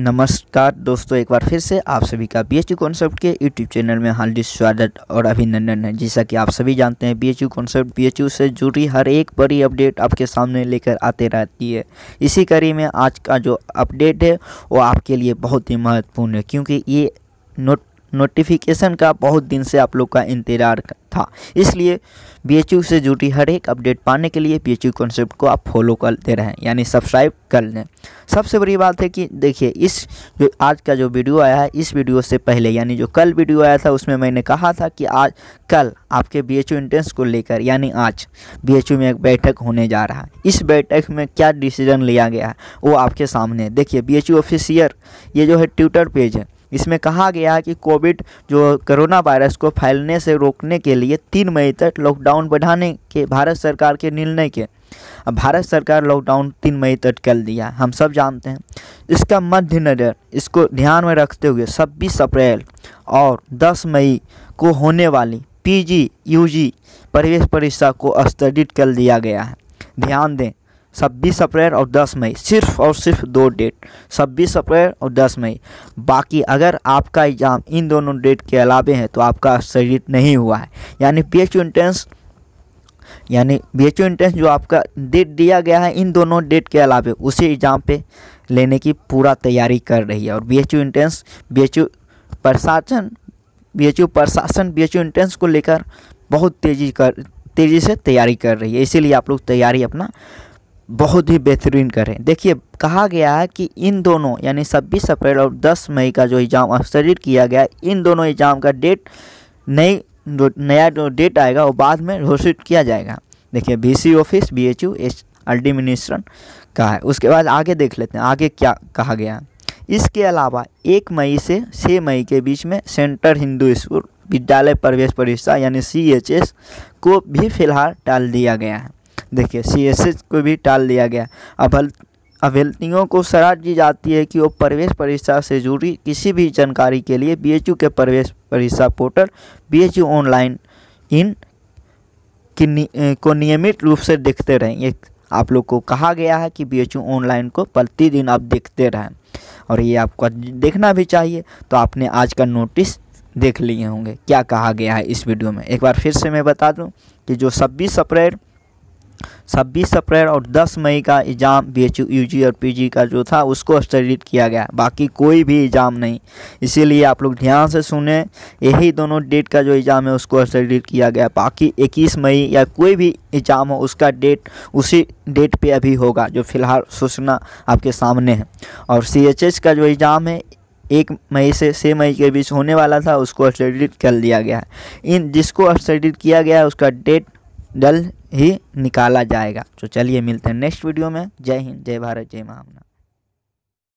नमस्कार दोस्तों एक बार फिर से आप सभी का बी एच यू कॉन्सेप्ट के यूट्यूब चैनल में हार्दिक स्वागत और अभिनंदन है जैसा कि आप सभी जानते हैं B H U concept B से जुड़ी हर एक बड़ी अपडेट आपके सामने लेकर आते रहती है इसी कड़ी में आज का जो अपडेट है वो आपके लिए बहुत ही महत्वपूर्ण है क्योंकि ये नोट नोटिफिकेशन का बहुत दिन से आप लोग का इंतजार था इसलिए बी से जुड़ी हर एक अपडेट पाने के लिए बी एच कॉन्सेप्ट को आप फॉलो करते रहें यानी सब्सक्राइब कर लें सबसे बड़ी बात है कि देखिए इस जो आज का जो वीडियो आया है इस वीडियो से पहले यानी जो कल वीडियो आया था उसमें मैंने कहा था कि आज कल आपके बी एच एंट्रेंस को लेकर यानी आज बी में एक बैठक होने जा रहा है इस बैठक में क्या डिसीजन लिया गया है वो आपके सामने देखिए बी एच ऑफिसियर ये जो है ट्विटर पेज है इसमें कहा गया कि कोविड जो कोरोना वायरस को फैलने से रोकने के लिए तीन मई तक लॉकडाउन बढ़ाने के भारत सरकार के निर्णय के अब भारत सरकार लॉकडाउन तीन मई तक कर दिया हम सब जानते हैं इसका मद्देनज़र इसको ध्यान में रखते हुए छब्बीस अप्रैल और दस मई को होने वाली पी जी प्रवेश परीक्षा को स्थगित कर दिया गया है ध्यान दें छब्बीस अप्रैल और दस मई सिर्फ और सिर्फ दो डेट छब्बीस अप्रैल और दस मई बाकी अगर आपका एग्ज़ाम इन दोनों डेट के अलावे हैं तो आपका शरीर नहीं हुआ है यानी पी एच एंट्रेंस यानी बी एच एंट्रेंस जो आपका डेट दिया गया है इन दोनों डेट के अलावे उसी एग्ज़ाम पे लेने की पूरा तैयारी कर रही है और B H entrance B H प्रशासन बी एच प्रशासन बी एच एंट्रेंस को लेकर बहुत तेज़ी कर तेज़ी से तैयारी कर रही है इसीलिए आप लोग तैयारी अपना बहुत ही बेहतरीन करें देखिए कहा गया है कि इन दोनों यानी छब्बीस अप्रैल और 10 मई का जो एग्ज़ाम स्थगित किया गया इन दोनों एग्ज़ाम का डेट नई नया जो डेट आएगा वो बाद में घोषित किया जाएगा देखिए B C office B H U H administration का है उसके बाद आगे देख लेते हैं आगे क्या कहा गया है इसके अलावा एक मई से छः मई के बीच में सेंटर हिंदू स्कूल विद्यालय प्रवेश परीक्षा यानी सी एच एस को भी फिलहाल टाल दिया गया है देखिए सी को भी टाल दिया गया अभल अभ्यर्थियों को सलाह दी जाती है कि वो प्रवेश परीक्षा से जुड़ी किसी भी जानकारी के लिए बीएचयू के प्रवेश परीक्षा पोर्टल बीएचयू ऑनलाइन इन की को नियमित रूप से देखते रहें एक आप लोग को कहा गया है कि बीएचयू ऑनलाइन को प्रतिदिन आप देखते रहें और ये आपको देखना भी चाहिए तो आपने आज का नोटिस देख लिए होंगे क्या कहा गया है इस वीडियो में एक बार फिर से मैं बता दूँ कि जो छब्बीस अप्रैल छब्बीस अप्रैल और दस मई का एग्ज़ाम बी एच यू और पी का जो था उसको स्थगित किया गया बाकी कोई भी एग्ज़ाम नहीं इसीलिए आप लोग ध्यान से सुने यही दोनों डेट का जो एग्ज़ाम है उसको स्थगित किया गया बाकी इक्कीस मई या कोई भी एग्ज़ाम हो उसका डेट उसी डेट पे अभी होगा जो फिलहाल सूचना आपके सामने है और सी का जो एग्ज़ाम है एक मई से छः मई के बीच होने वाला था उसको स्थगित कर दिया गया है इन जिसको स्थगित किया गया है उसका डेट जल्द ही निकाला जाएगा तो चलिए मिलते हैं नेक्स्ट वीडियो में जय हिंद जय भारत जय महामना